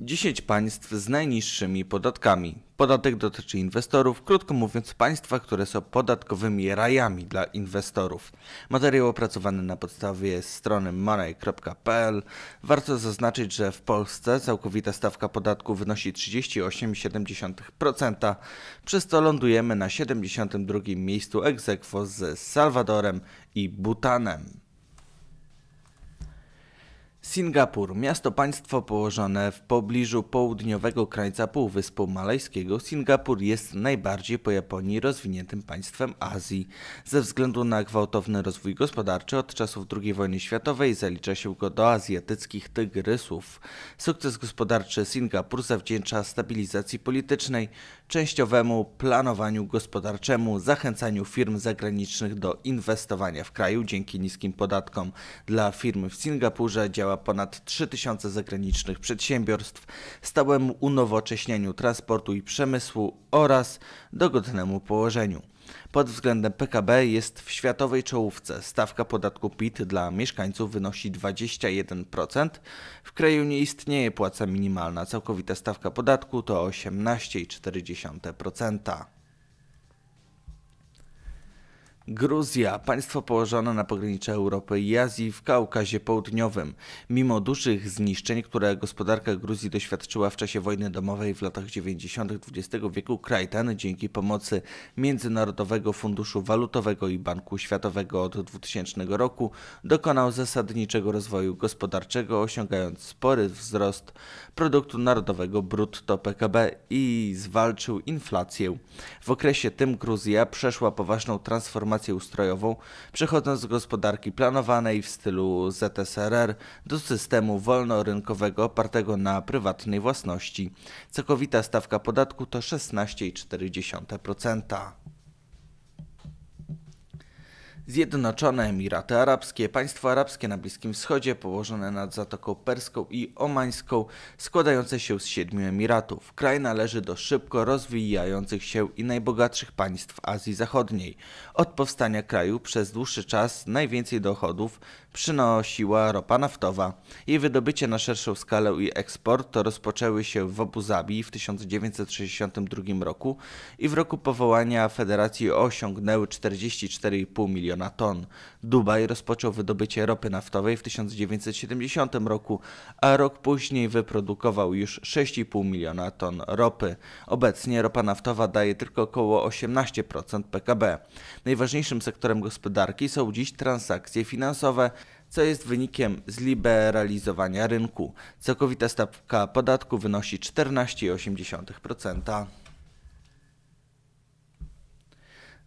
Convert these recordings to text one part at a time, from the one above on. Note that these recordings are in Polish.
10 państw z najniższymi podatkami. Podatek dotyczy inwestorów, krótko mówiąc państwa, które są podatkowymi rajami dla inwestorów. Materiał opracowany na podstawie strony money.pl. Warto zaznaczyć, że w Polsce całkowita stawka podatku wynosi 38,7%, przez co lądujemy na 72. miejscu egzekwo z Salwadorem i Butanem. Singapur, miasto-państwo położone w pobliżu południowego krańca Półwyspu Malajskiego, Singapur jest najbardziej po Japonii rozwiniętym państwem Azji. Ze względu na gwałtowny rozwój gospodarczy od czasów II wojny światowej zalicza się go do azjatyckich tygrysów. Sukces gospodarczy Singapur zawdzięcza stabilizacji politycznej, częściowemu planowaniu gospodarczemu, zachęcaniu firm zagranicznych do inwestowania w kraju dzięki niskim podatkom. Dla firm w Singapurze działa ponad 3000 zagranicznych przedsiębiorstw, stałemu unowocześnieniu transportu i przemysłu oraz dogodnemu położeniu. Pod względem PKB jest w światowej czołówce. Stawka podatku PIT dla mieszkańców wynosi 21%. W kraju nie istnieje płaca minimalna. Całkowita stawka podatku to 18,4%. Gruzja, państwo położone na pogranicze Europy i Azji w Kaukazie Południowym. Mimo dużych zniszczeń, które gospodarka Gruzji doświadczyła w czasie wojny domowej w latach 90. XX wieku, kraj ten dzięki pomocy Międzynarodowego Funduszu Walutowego i Banku Światowego od 2000 roku dokonał zasadniczego rozwoju gospodarczego, osiągając spory wzrost produktu narodowego brutto PKB i zwalczył inflację. W okresie tym Gruzja przeszła poważną transformację transformację ustrojową, przechodząc z gospodarki planowanej w stylu ZSRR do systemu wolnorynkowego opartego na prywatnej własności. Całkowita stawka podatku to 16,4%. Zjednoczone Emiraty Arabskie, państwo arabskie na Bliskim Wschodzie, położone nad Zatoką Perską i Omańską, składające się z siedmiu Emiratów. Kraj należy do szybko rozwijających się i najbogatszych państw Azji Zachodniej. Od powstania kraju przez dłuższy czas najwięcej dochodów przynosiła ropa naftowa. Jej wydobycie na szerszą skalę i eksport rozpoczęły się w Abu Zabi w 1962 roku i w roku powołania federacji osiągnęły 44,5 miliona miliona ton. Dubaj rozpoczął wydobycie ropy naftowej w 1970 roku, a rok później wyprodukował już 6,5 miliona ton ropy. Obecnie ropa naftowa daje tylko około 18% PKB. Najważniejszym sektorem gospodarki są dziś transakcje finansowe, co jest wynikiem zliberalizowania rynku. Całkowita stawka podatku wynosi 14,8%.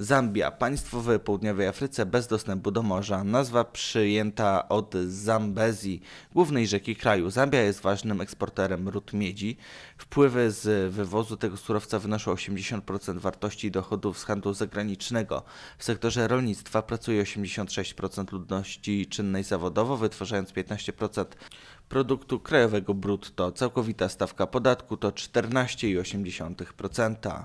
Zambia, państwo w południowej Afryce bez dostępu do morza. Nazwa przyjęta od Zambezi, głównej rzeki kraju. Zambia jest ważnym eksporterem ród miedzi. Wpływy z wywozu tego surowca wynoszą 80% wartości dochodów z handlu zagranicznego. W sektorze rolnictwa pracuje 86% ludności czynnej zawodowo, wytwarzając 15% produktu krajowego brutto. Całkowita stawka podatku to 14,8%.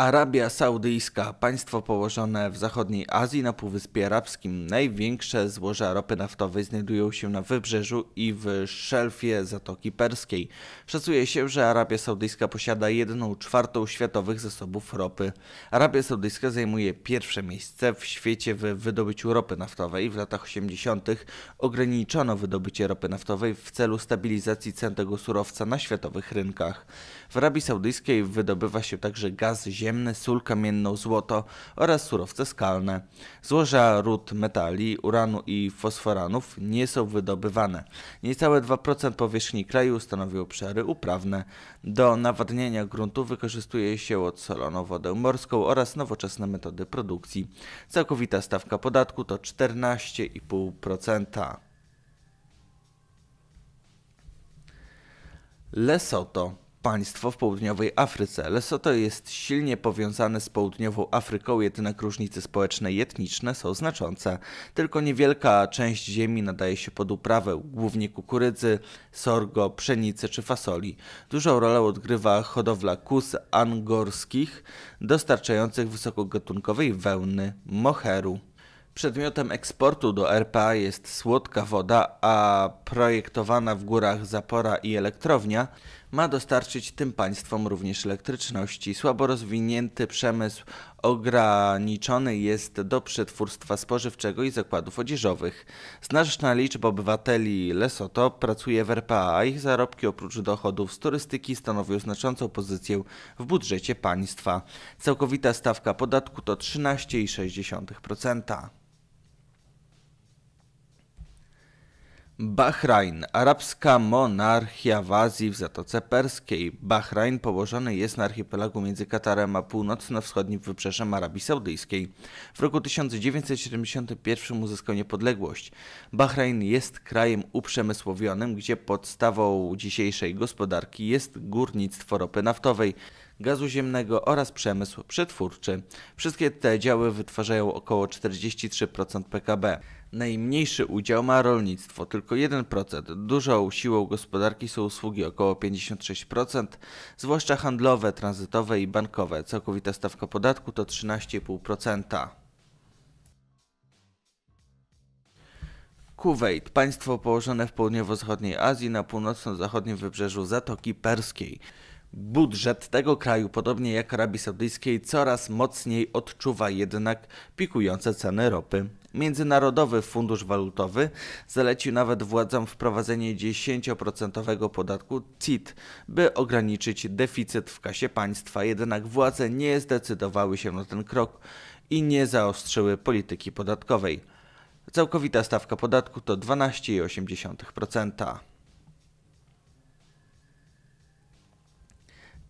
Arabia Saudyjska, państwo położone w zachodniej Azji na Półwyspie Arabskim, największe złoża ropy naftowej znajdują się na wybrzeżu i w szelfie Zatoki Perskiej. Szacuje się, że Arabia Saudyjska posiada jedną czwartą światowych zasobów ropy. Arabia Saudyjska zajmuje pierwsze miejsce w świecie w wydobyciu ropy naftowej. W latach 80. ograniczono wydobycie ropy naftowej w celu stabilizacji cen tego surowca na światowych rynkach. W Arabii Saudyjskiej wydobywa się także gaz ziemny ziemne sól kamienną, złoto oraz surowce skalne. Złoża ród metali, uranu i fosforanów nie są wydobywane. Niecałe 2% powierzchni kraju stanowią obszary uprawne. Do nawadniania gruntu wykorzystuje się odsoloną wodę morską oraz nowoczesne metody produkcji. Całkowita stawka podatku to 14,5%. Lesoto państwo w południowej Afryce. Lesoto jest silnie powiązane z południową Afryką, jednak różnice społeczne i etniczne są znaczące. Tylko niewielka część ziemi nadaje się pod uprawę, głównie kukurydzy, sorgo, pszenicy czy fasoli. Dużą rolę odgrywa hodowla kus angorskich, dostarczających wysokogatunkowej wełny, moheru. Przedmiotem eksportu do RPA jest słodka woda, a projektowana w górach zapora i elektrownia ma dostarczyć tym państwom również elektryczności. Słabo rozwinięty przemysł ograniczony jest do przetwórstwa spożywczego i zakładów odzieżowych. Znaczna liczba obywateli Lesoto pracuje w RPA, a ich zarobki oprócz dochodów z turystyki stanowią znaczącą pozycję w budżecie państwa. Całkowita stawka podatku to 13,6%. Bahrain. arabska monarchia w Azji w Zatoce Perskiej. Bahrain położony jest na archipelagu między Katarem a północno-wschodnim wybrzeżem Arabii Saudyjskiej. W roku 1971 uzyskał niepodległość. Bahrain jest krajem uprzemysłowionym, gdzie podstawą dzisiejszej gospodarki jest górnictwo ropy naftowej gazu ziemnego oraz przemysł przetwórczy. Wszystkie te działy wytwarzają około 43% PKB. Najmniejszy udział ma rolnictwo, tylko 1%. Dużą siłą gospodarki są usługi około 56%, zwłaszcza handlowe, tranzytowe i bankowe. Całkowita stawka podatku to 13,5%. Kuwait, państwo położone w południowo-zachodniej Azji na północno-zachodnim wybrzeżu Zatoki Perskiej. Budżet tego kraju, podobnie jak Arabii Saudyjskiej, coraz mocniej odczuwa jednak pikujące ceny ropy. Międzynarodowy Fundusz Walutowy zalecił nawet władzom wprowadzenie 10% podatku CIT, by ograniczyć deficyt w kasie państwa, jednak władze nie zdecydowały się na ten krok i nie zaostrzyły polityki podatkowej. Całkowita stawka podatku to 12,8%.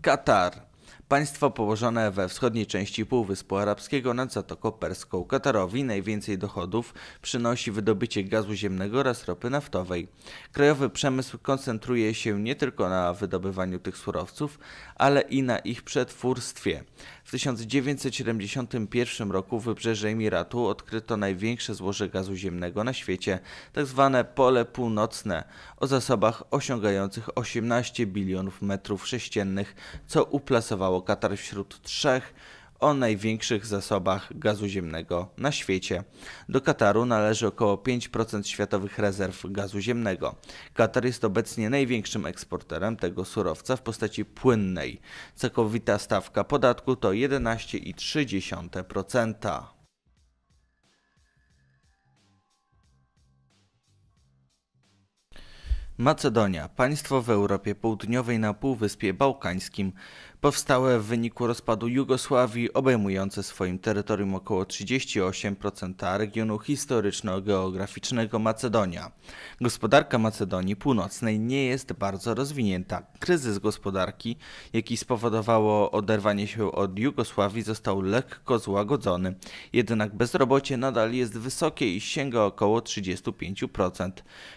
Qatar Państwo położone we wschodniej części Półwyspu Arabskiego nad Zatoką Perską. Katarowi najwięcej dochodów przynosi wydobycie gazu ziemnego oraz ropy naftowej. Krajowy przemysł koncentruje się nie tylko na wydobywaniu tych surowców, ale i na ich przetwórstwie. W 1971 roku w wybrzeże Emiratu odkryto największe złoże gazu ziemnego na świecie, tzw. Tak pole północne, o zasobach osiągających 18 bilionów metrów sześciennych, co uplasowało Katar wśród trzech o największych zasobach gazu ziemnego na świecie. Do Kataru należy około 5% światowych rezerw gazu ziemnego. Katar jest obecnie największym eksporterem tego surowca w postaci płynnej. Całkowita stawka podatku to 11,3%. Macedonia, państwo w Europie Południowej na Półwyspie Bałkańskim, powstałe w wyniku rozpadu Jugosławii, obejmujące swoim terytorium około 38% regionu historyczno-geograficznego Macedonia. Gospodarka Macedonii Północnej nie jest bardzo rozwinięta. Kryzys gospodarki, jaki spowodowało oderwanie się od Jugosławii, został lekko złagodzony, jednak bezrobocie nadal jest wysokie i sięga około 35%.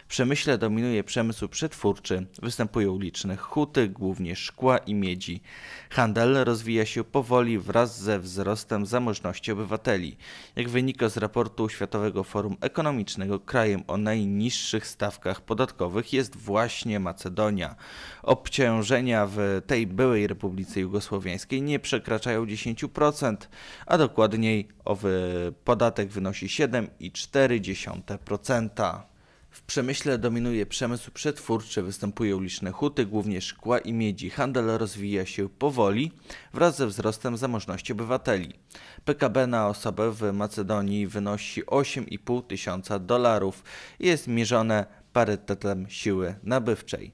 W przemyśle dominuje przemysł przemysł przetwórczy, występują liczne huty, głównie szkła i miedzi. Handel rozwija się powoli wraz ze wzrostem zamożności obywateli. Jak wynika z raportu Światowego Forum Ekonomicznego, krajem o najniższych stawkach podatkowych jest właśnie Macedonia. Obciążenia w tej byłej Republice Jugosłowiańskiej nie przekraczają 10%, a dokładniej owy podatek wynosi 7,4%. W przemyśle dominuje przemysł przetwórczy, występują liczne huty, głównie szkła i miedzi. Handel rozwija się powoli wraz ze wzrostem zamożności obywateli. PKB na osobę w Macedonii wynosi 8,5 tysiąca dolarów i jest mierzone parytetem siły nabywczej.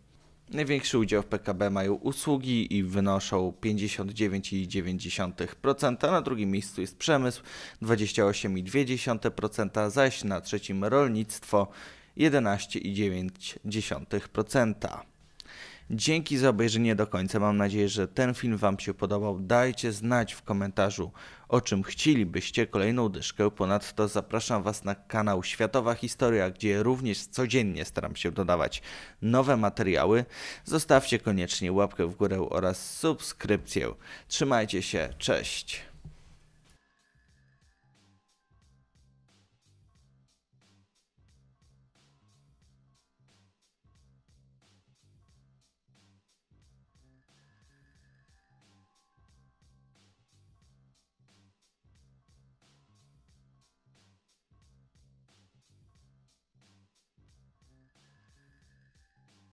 Największy udział w PKB mają usługi i wynoszą 59,9%. Na drugim miejscu jest przemysł 28,2%, zaś na trzecim rolnictwo 11,9%. Dzięki za obejrzenie do końca. Mam nadzieję, że ten film Wam się podobał. Dajcie znać w komentarzu, o czym chcielibyście kolejną dyszkę. Ponadto zapraszam Was na kanał Światowa Historia, gdzie również codziennie staram się dodawać nowe materiały. Zostawcie koniecznie łapkę w górę oraz subskrypcję. Trzymajcie się, cześć!